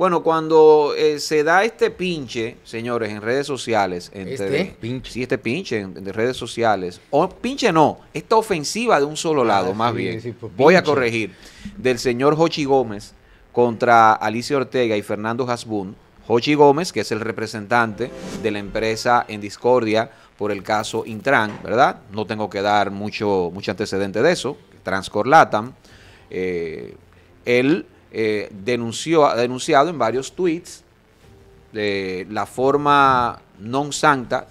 Bueno, cuando eh, se da este pinche, señores, en redes sociales. ¿Este? Pinche. Sí, este pinche en, redes sociales. O pinche no, esta ofensiva de un solo lado, ah, más bien. Pues, Voy a corregir. Del señor Jochi Gómez contra Alicia Ortega y Fernando Hasbun. Jochi Gómez, que es el representante de la empresa en discordia por el caso Intran, ¿verdad? No tengo que dar mucho, mucho antecedente de eso. Transcorlatam. Eh, él eh, denunció, ha denunciado en varios tweets de eh, la forma non santa,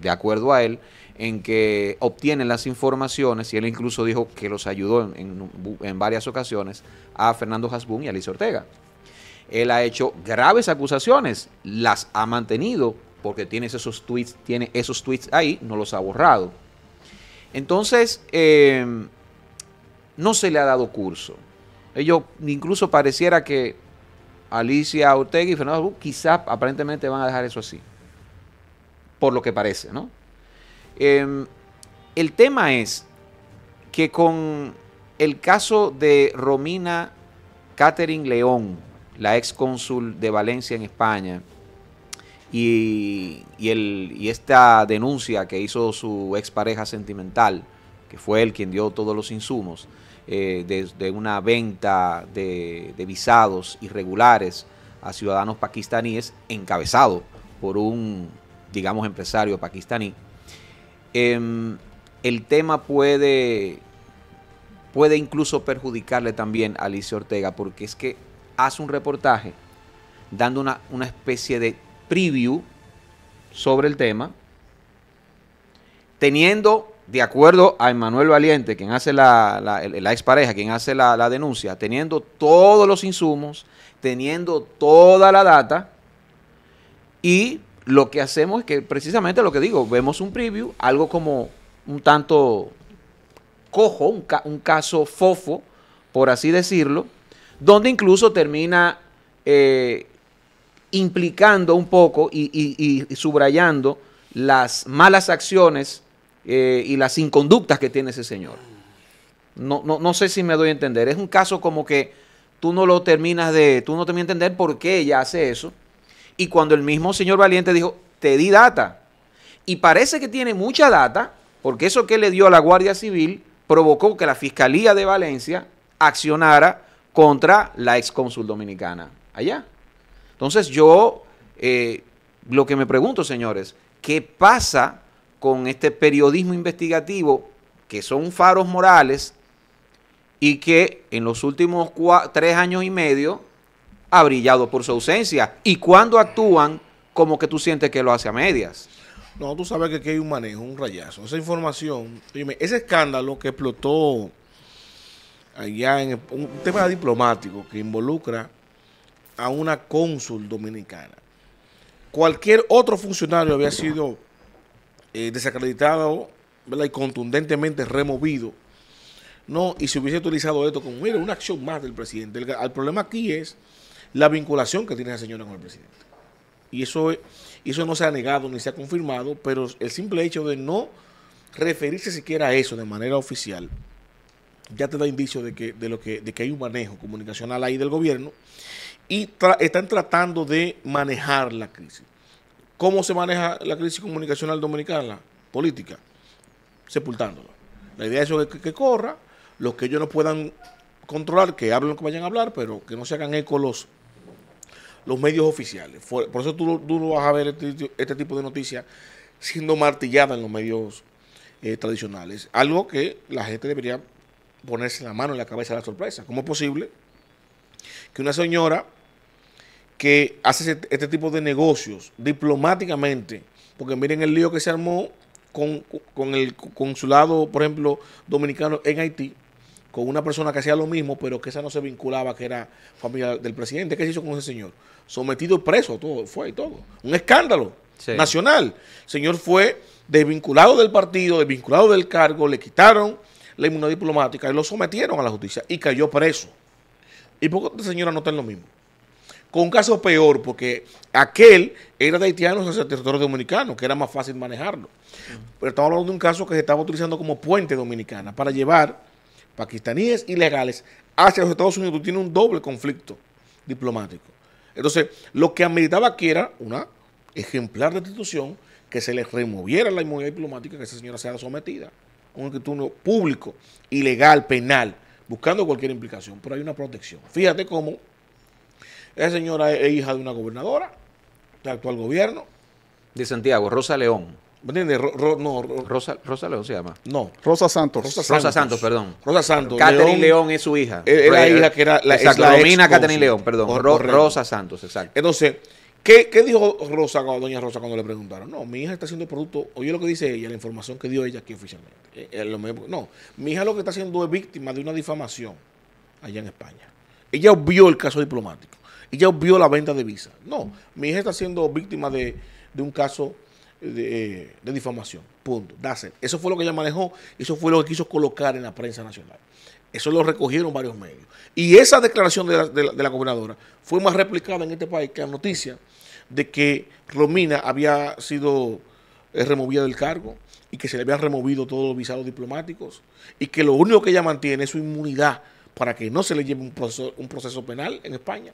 de acuerdo a él, en que obtienen las informaciones, y él incluso dijo que los ayudó en, varias ocasiones a Fernando Hasbún y a Liz Ortega. Él ha hecho graves acusaciones, las ha mantenido porque tiene esos tweets, tiene esos tweets ahí, no los ha borrado. Entonces, eh, no se le ha dado curso. Ellos incluso pareciera que Alicia Ortega y Fernando quizá quizás aparentemente van a dejar eso así. Por lo que parece, ¿no? Em, el tema es que con el caso de Romina Catherine León, la ex cónsul de Valencia en España, y, y, esta denuncia que hizo su expareja sentimental, que fue él quien dio todos los insumos, eh, de, una venta de, visados irregulares a ciudadanos pakistaníes encabezado por un, digamos, empresario pakistaní. Em, el tema puede, puede incluso perjudicarle también a Alicia Ortega porque es que hace un reportaje dando una, una especie de preview sobre el tema, teniendo de acuerdo a Emanuel Valiente, quien hace la, la, expareja, quien hace la, denuncia, teniendo todos los insumos, teniendo toda la data, y lo que hacemos es que precisamente lo que digo, vemos un preview, algo como un tanto cojo, un, caso fofo, por así decirlo, donde incluso termina eh, implicando un poco y, y subrayando las malas acciones eh, y las inconductas que tiene ese señor. No, sé si me doy a entender. Es un caso como que tú no lo terminas de, tú no terminas de entender por qué ella hace eso. Y cuando el mismo señor Valiente dijo, te di data. Y parece que tiene mucha data, porque eso que le dio a la Guardia Civil provocó que la Fiscalía de Valencia accionara contra la excónsul dominicana allá. Entonces yo, eh, lo que me pregunto, señores, ¿qué pasa con este periodismo investigativo, que son faros morales y que en los últimos tres años y medio ha brillado por su ausencia. ¿Y cuando actúan como que tú sientes que lo hace a medias? No, tú sabes que aquí hay un manejo, un rayazo. Esa información, dime, ese escándalo que explotó allá en un tema diplomático que involucra a una cónsul dominicana. Cualquier otro funcionario había sido eh, desacreditado ¿verdad? y contundentemente removido. No, y si hubiese utilizado esto como, mira, una acción más del presidente. El, problema aquí es la vinculación que tiene esa señora con el presidente. Y eso, eso no se ha negado ni se ha confirmado, pero el simple hecho de no referirse siquiera a eso de manera oficial ya te da indicio de que, de lo que, de que hay un manejo comunicacional ahí del gobierno y están tratando de manejar la crisis. ¿Cómo se maneja la crisis comunicacional dominicana, política? sepultándola. La idea es que, corra, los que ellos no puedan controlar, que hablen lo que vayan a hablar, pero que no se hagan eco los, los medios oficiales. Por, eso tú, tú, vas a ver este, este, tipo de noticias siendo martillada en los medios eh, tradicionales. Algo que la gente debería ponerse la mano en la cabeza de la sorpresa. ¿Cómo es posible que una señora que hace este, este tipo de negocios diplomáticamente, porque miren el lío que se armó con, con el consulado, por ejemplo, dominicano en Haití, con una persona que hacía lo mismo, pero que esa no se vinculaba, que era familia del presidente. ¿Qué se hizo con ese señor? Sometido preso, todo, fue todo. Un escándalo nacional. El señor fue desvinculado del partido, desvinculado del cargo, le quitaron la inmunidad diplomática y lo sometieron a la justicia y cayó preso. ¿Y por qué esta señora no está lo mismo? con un caso peor, porque aquel era de haitianos hacia el territorio dominicano, que era más fácil manejarlo. Pero estamos hablando de un caso que se estaba utilizando como puente dominicana para llevar pakistaníes ilegales hacia los Estados Unidos. Tiene un doble conflicto diplomático. Entonces, lo que ameritaba que era una ejemplar institución, que se le removiera la inmunidad diplomática, que esa señora sea sometida a un turno público, ilegal, penal, buscando cualquier implicación, pero hay una protección. Fíjate cómo esa señora es hija de una gobernadora del actual gobierno. De Santiago, Rosa León. ¿Me entiendes? no, Rosa, León se llama. No. Rosa Santos. Rosa Santos, perdón. Rosa Santos. Catherine León, es su hija. Es la pues, hija que era la, exacto, la Catherine León, perdón. Rosa Santos, exacto. Entonces, ¿qué, dijo Rosa, doña Rosa cuando le preguntaron? No, mi hija está haciendo producto, oye lo que dice ella, la información que dio ella aquí oficialmente. Eh, eh, no, mi hija lo que está haciendo es víctima de una difamación allá en España. Ella obvió el caso diplomático y ya vio la venta de Visa. No, mi hija está siendo víctima de, de un caso de, eh, de, difamación. Punto. Eso fue lo que ella manejó, eso fue lo que quiso colocar en la prensa nacional. Eso lo recogieron varios medios. Y esa declaración de la, gobernadora fue más replicada en este país que la noticia de que Romina había sido eh, removida del cargo y que se le habían removido todos los visados diplomáticos y que lo único que ella mantiene es su inmunidad para que no se le lleve un proceso, un proceso penal en España.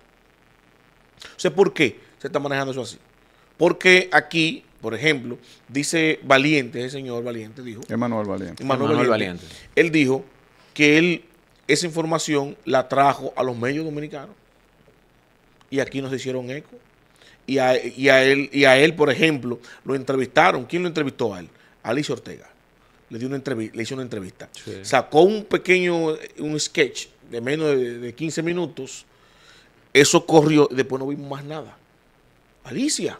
¿Sé ¿por qué se está manejando eso así? Porque aquí, por ejemplo, dice Valiente, ese señor Valiente dijo. Emanuel Valiente. Valiente, Él dijo que él esa información la trajo a los medios dominicanos y aquí nos hicieron eco. Y a, él, y a él, por ejemplo, lo entrevistaron. ¿Quién lo entrevistó a él? Alicia Ortega. Le, dio una le hizo una entrevista. Sacó un pequeño un sketch de menos de, de 15 minutos eso corrió y después no vimos más nada. Alicia,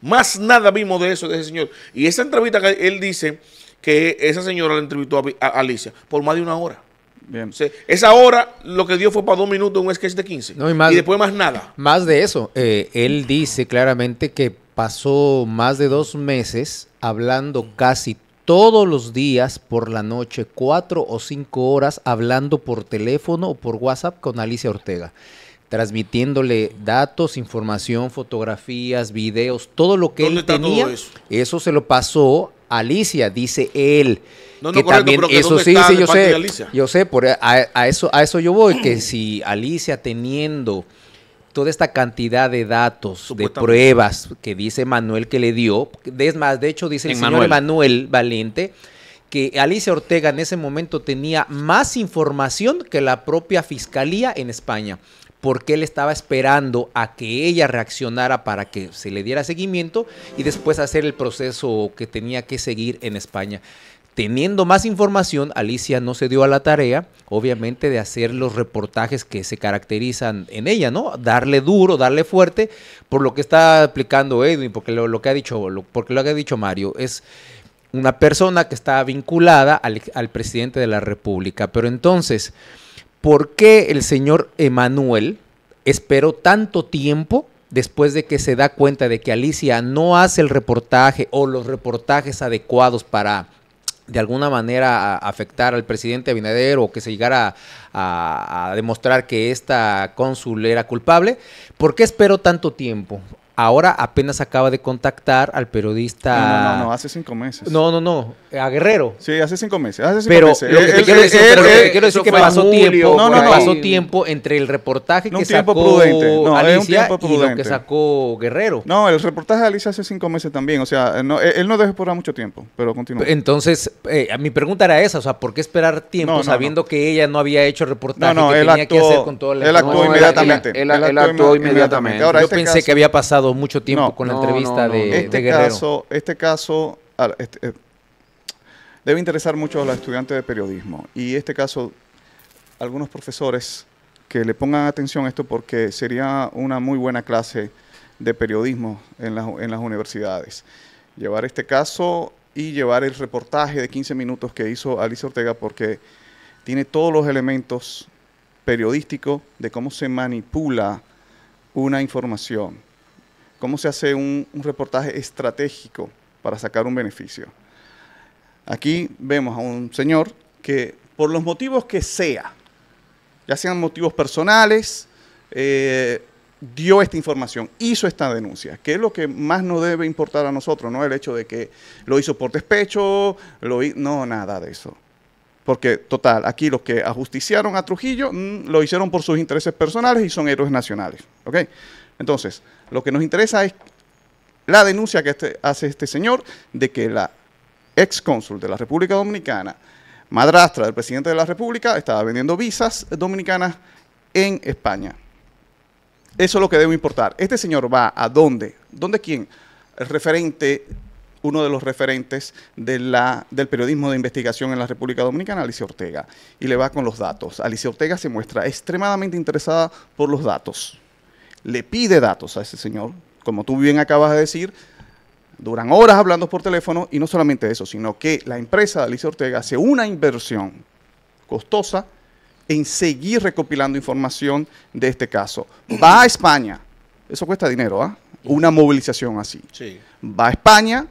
más nada vimos de eso, de ese señor. Y esa entrevista que él dice que esa señora la entrevistó a, Alicia por más de una hora. Bien. esa hora lo que dio fue para dos minutos un sketch de 15. No, y, después más nada. Más de eso, eh, él dice claramente que pasó más de dos meses hablando casi todos los días por la noche, cuatro o cinco horas hablando por teléfono o por WhatsApp con Alicia Ortega transmitiéndole datos, información, fotografías, videos, todo lo que él tenía. Eso? se lo pasó a Alicia, dice él. que también, eso sí, sí, yo sé, yo sé, por, a, a, eso, a eso yo voy, que si Alicia teniendo toda esta cantidad de datos, de pruebas que dice Manuel que le dio, es más, de hecho dice el señor Manuel. Manuel Valente, que Alicia Ortega en ese momento tenía más información que la propia fiscalía en España porque él estaba esperando a que ella reaccionara para que se le diera seguimiento y después hacer el proceso que tenía que seguir en España. Teniendo más información, Alicia no se dio a la tarea, obviamente, de hacer los reportajes que se caracterizan en ella, ¿no? Darle duro, darle fuerte, por lo que está explicando Edwin, porque lo, que ha dicho, porque lo dicho Mario es una persona que está vinculada al presidente de la República. Pero entonces, por qué el señor Emanuel esperó tanto tiempo después de que se da cuenta de que Alicia no hace el reportaje o los reportajes adecuados para de alguna manera afectar al presidente Abinader o que se llegara a, a demostrar que esta cónsul era culpable. ¿Por qué esperó tanto tiempo? Ahora apenas acaba de contactar al periodista. Ah, no, no, no, hace cinco meses. No, no, no, a Guerrero. Sí, hace cinco meses. Hace pero, Lo que quiero decir, que pasó tiempo. No, no, pasó tiempo entre el reportaje que sacó Alicia y lo que sacó Guerrero. No, el reportaje de Alicia hace cinco meses también. O sea, eh, él no dejó por mucho tiempo, pero continúa. Entonces, eh, mi pregunta era esa. O sea, ¿por qué esperar tiempo sabiendo que ella no había hecho reportaje que tenía que hacer con todo el... Él actuó inmediatamente. Él, actuó inmediatamente. Yo este pensé que había pasado mucho tiempo con la entrevista de, este Caso, este caso este, eh, debe interesar mucho a los estudiantes de periodismo. Y este caso, algunos profesores que le pongan atención a esto porque sería una muy buena clase de periodismo en, en las universidades. Llevar este caso y llevar el reportaje de 15 minutos que hizo Alicia Ortega porque tiene todos los elementos periodísticos de cómo se manipula una información cómo se hace un, reportaje estratégico para sacar un beneficio. Aquí vemos a un señor que por los motivos que sea, ya sean motivos personales, eh, dio esta información, hizo esta denuncia, que es lo que más nos debe importar a nosotros, no el hecho de que lo hizo por despecho, lo no, nada de eso. Porque, total, aquí los que ajusticiaron a Trujillo mm, lo hicieron por sus intereses personales y son héroes nacionales. ¿okay? Entonces, lo que nos interesa es la denuncia que este, hace este señor de que la ex cónsul de la República Dominicana, madrastra del presidente de la República, estaba vendiendo visas dominicanas en España. Eso es lo que debe importar. Este señor va a dónde? ¿Dónde quién? El referente, uno de los referentes del periodismo de investigación en la República Dominicana, Alicia Ortega, y le va con los datos. Alicia Ortega se muestra extremadamente interesada por los datos le pide datos a ese señor, como tú bien acabas de decir, duran horas hablando por teléfono y no solamente eso, sino que la empresa de Alicia Ortega hace una inversión costosa en seguir recopilando información de este caso. Va a España, eso cuesta dinero, ¿ah? Una movilización así. Sí. Va a España,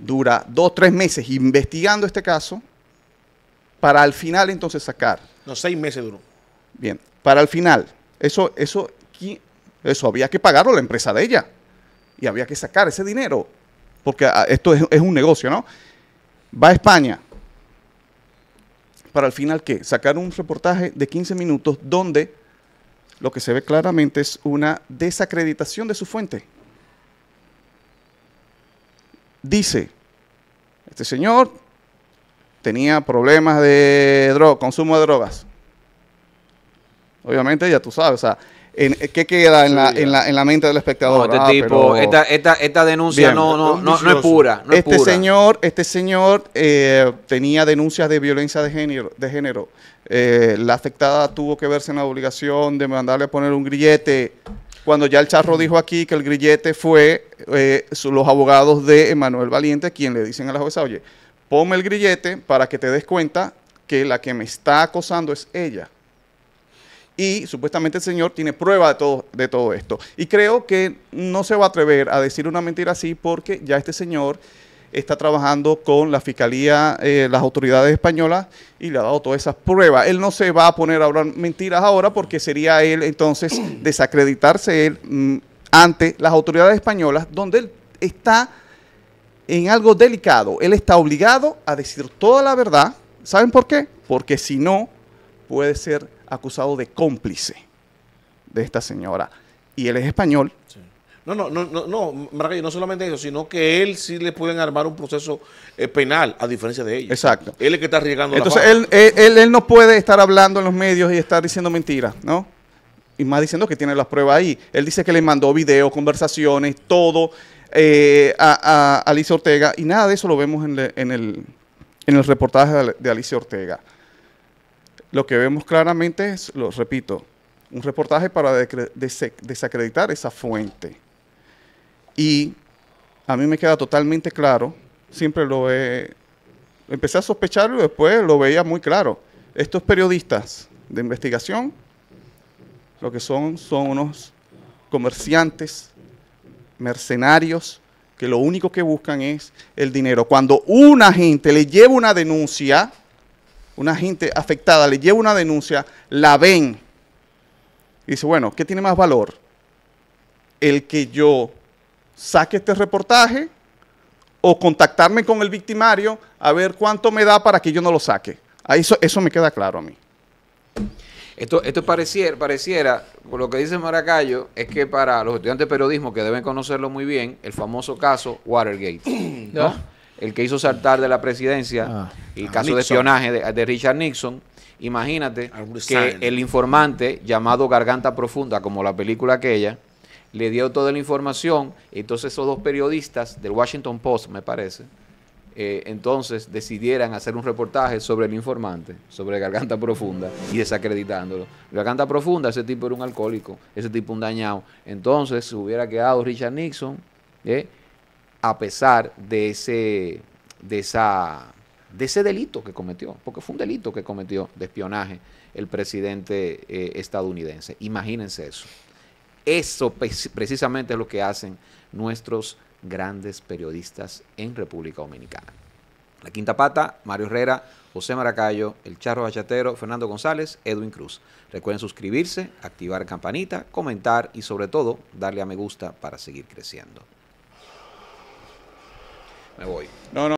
dura dos, tres meses investigando este caso, para al final entonces sacar. No, seis meses duró. Bien, para al final, eso, eso, eso había que pagarlo la empresa de ella. Y había que sacar ese dinero. Porque ah, esto es, un negocio, ¿no? Va a España. Para al final, ¿qué? Sacar un reportaje de 15 minutos donde lo que se ve claramente es una desacreditación de su fuente. Dice, este señor tenía problemas de consumo de drogas. Obviamente, ya tú sabes, o sea, ¿qué queda en, la, en, la, en, la, mente del espectador? este ah, tipo, esta, denuncia no, no, no, es pura. este, Señor, este señor eh, tenía denuncias de violencia de género. De género. Eh, la afectada tuvo que verse en la obligación de mandarle a poner un grillete. Cuando ya el charro dijo aquí que el grillete fue eh, los abogados de Emanuel Valiente, quien le dicen a la jueza, oye, ponme el grillete para que te des cuenta que la que me está acosando es ella y supuestamente el Señor tiene prueba de todo, de todo esto. Y creo que no se va a atrever a decir una mentira así porque ya este Señor está trabajando con la Fiscalía, eh, las autoridades españolas y le ha dado todas esas pruebas. Él no se va a poner a hablar mentiras ahora porque sería él entonces desacreditarse él mm, ante las autoridades españolas donde él está en algo delicado. Él está obligado a decir toda la verdad. ¿Saben por qué? Porque si no, puede ser acusado de cómplice de esta señora. Y él es español. No, no, no, no, no, no solamente eso, sino que él sí le pueden armar un proceso eh, penal, a diferencia de ella. Exacto. Él es el que está arriesgando Entonces, él, él, él, no puede estar hablando en los medios y estar diciendo mentiras, ¿no? Y más diciendo que tiene las pruebas ahí. Él dice que le mandó videos, conversaciones, todo eh, a, Alicia Ortega, y nada de eso lo vemos en, el, en el reportaje de Alicia Ortega. Lo que vemos claramente es, lo repito, un reportaje para desacreditar esa fuente. Y a mí me queda totalmente claro, siempre lo he, empecé a sospecharlo y después lo veía muy claro. Estos periodistas de investigación, lo que son, son unos comerciantes, mercenarios, que lo único que buscan es el dinero. Cuando una gente le lleva una denuncia, una gente afectada le lleva una denuncia, la ven. Y dice, bueno, ¿qué tiene más valor? El que yo saque este reportaje o contactarme con el victimario a ver cuánto me da para que yo no lo saque. Ahí eso, me queda claro a mí. Esto, esto pareciera, pareciera, por lo que dice Maracayo, es que para los estudiantes de periodismo que deben conocerlo muy bien, el famoso caso Watergate. ¿No? el que hizo saltar de la presidencia, ah. el ah, caso de espionaje de, Richard Nixon. Imagínate ah, que el informante, llamado Garganta Profunda, como la película aquella, le dio toda la información. Entonces, esos dos periodistas del Washington Post, me parece, eh, entonces decidieran hacer un reportaje sobre el informante, sobre Garganta Profunda y desacreditándolo. Garganta Profunda, ese tipo era un alcohólico, ese tipo un dañado. Entonces, hubiera quedado Richard Nixon. Eh, a pesar de ese, de, esa, de ese delito que cometió, porque fue un delito que cometió de espionaje el presidente eh, estadounidense. Imagínense eso. Eso precisamente es lo que hacen nuestros grandes periodistas en República Dominicana. La Quinta Pata, Mario Herrera, José Maracayo, El Charro Bachatero, Fernando González, Edwin Cruz. Recuerden suscribirse, activar campanita, comentar y sobre todo darle a me gusta para seguir creciendo me voy. No, no.